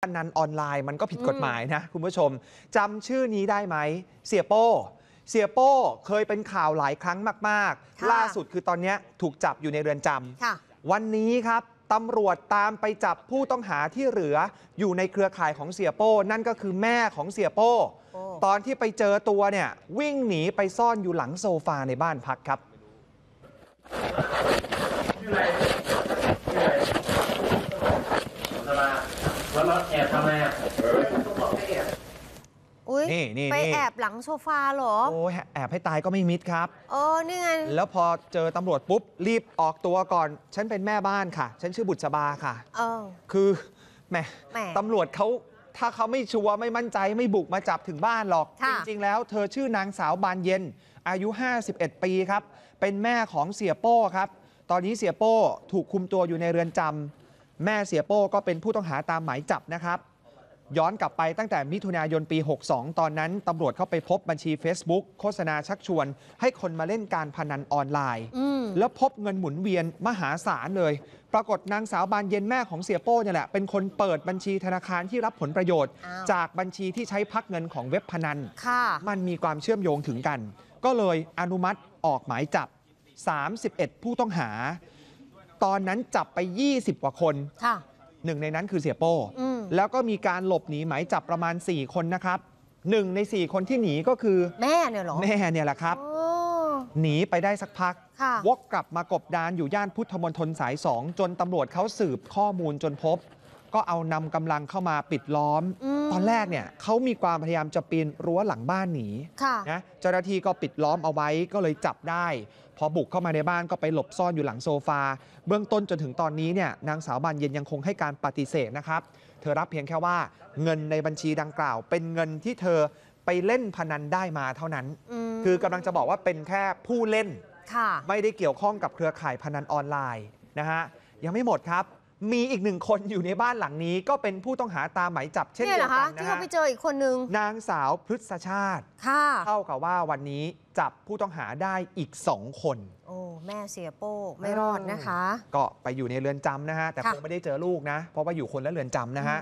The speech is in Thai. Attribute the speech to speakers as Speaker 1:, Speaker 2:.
Speaker 1: พนันออนไลน์มันก็ผิดกฎหมายนะคุณผู้ชมจำชื่อนี้ได้ไหมเสียโป้เสียโป้เคยเป็นข่าวหลายครั้งมาก ๆ ล่าสุดคือตอนนี้ถูกจับอยู่ในเรือนจำวันนี้ครับตำรวจตามไปจับผู้ต้องหาที่เหลืออยู่ในเครือข่ายของเสียโป้นั่นก็คือแม่ของเสียโป้ตอนที่ไปเจอตัวเนี่ยวิ่งหนีไปซ่อนอยู่หลังโซฟาในบ้านพักครับแอบทำไมอ่ะอแอบนี่นี่ไปแอบหลังโซฟาเหรอ โอ้ยแอบให้ตายก็ไม่มิดครับ เออ นี่ไง แล้วพอเจอตำรวจปุ๊บ รีบออกตัวก่อน ฉันเป็นแม่บ้านค่ะ ฉันชื่อบุษบาค่ะเออคือแหมแม่ ตำรวจเขาถ้าเขาไม่ชัวร์ไม่มั่นใจไม่บุกมาจับถึงบ้านหรอก จริง ๆ แล้วเธอชื่อนางสาวบานเย็น อายุ 51 ปีครับ เป็นแม่ของเสียโป้ครับ ตอนนี้เสียโป้ถูกคุมตัวอยู่ในเรือนจำแม่เสียโป้ก็เป็นผู้ต้องหาตามหมายจับนะครับ ย้อนกลับไปตั้งแต่มิถุนายนปี 62 ตอนนั้นตำรวจเข้าไปพบบัญชี Facebook โฆษณาชักชวน ให้คนมาเล่นการพนันออนไลน์แล้วพบเงินหมุนเวียนมหาศาลเลย ปรากฏนางสาวบานเย็นแม่ของเสียโป้เนี่ยแหละ เป็นคนเปิดบัญชีธนาคารที่รับผลประโยชน์ จากบัญชีที่ใช้พักเงินของเว็บพนันมันมีความเชื่อมโยงถึงกัน ก็เลยอนุมัติออกหมายจับ 31 ผู้ต้องหาตอนนั้นจับไป 20 กว่าคนหนึ่งในนั้นคือเสียโป้ แล้วก็มีการหลบหนีหมายจับประมาณ 4 คนนะครับ หนึ่งใน 4 คนที่หนีก็คือแม่เนี่ยหรอ แม่เนี่ยแหละครับ หนีไปได้สักพักวกกลับมากบดานอยู่ย่านพุทธมณฑลสายสองจนตำรวจเขาสืบข้อมูลจนพบ ก็เอานำกำลังเข้ามาปิดล้อมอตอนแรกเนี่ยเขามีความพยายามจะปีนรั้วหลังบ้านหนีนะเจ้าหน้าที่ก็ปิดล้อมเอาไว้ก็เลยจับได้ พอบุกเข้ามาในบ้านก็ไปหลบซ่อนอยู่หลังโซฟาเบื้องต้นจนถึงตอนนี้เนี่ยนางสาวบานเย็นยังคงให้การปฏิเสธนะครับ เธอรับเพียงแค่ว่าเงินในบัญชีดังกล่าว เป็นเงินที่เธอไปเล่นพนันได้มาเท่านั้นคือกำลังจะบอกว่าเป็นแค่ผู้เล่นไม่ได้เกี่ยวข้องกับเครือข่ายพนันออนไลน์นะฮะยังไม่หมดครับมีอีกหนึ่งคนอยู่ในบ้านหลังนี้ ก็เป็นผู้ต้องหาตามหมายจับ เช่นเดียวกันนะะที่เราไปเจออีกคนนึงนางสาวพฤษชาติค่ะเท่ากับว่าวันนี้จับผู้ต้องหาได้อีกสองคน โอ้แม่เสียโป้ไม่รอดนะคะก็ไปอยู่ในเรือนจำนะฮะแต่คงไม่ได้เจอลูกนะ เพราะว่าอยู่คนละเรือนจำนะฮะ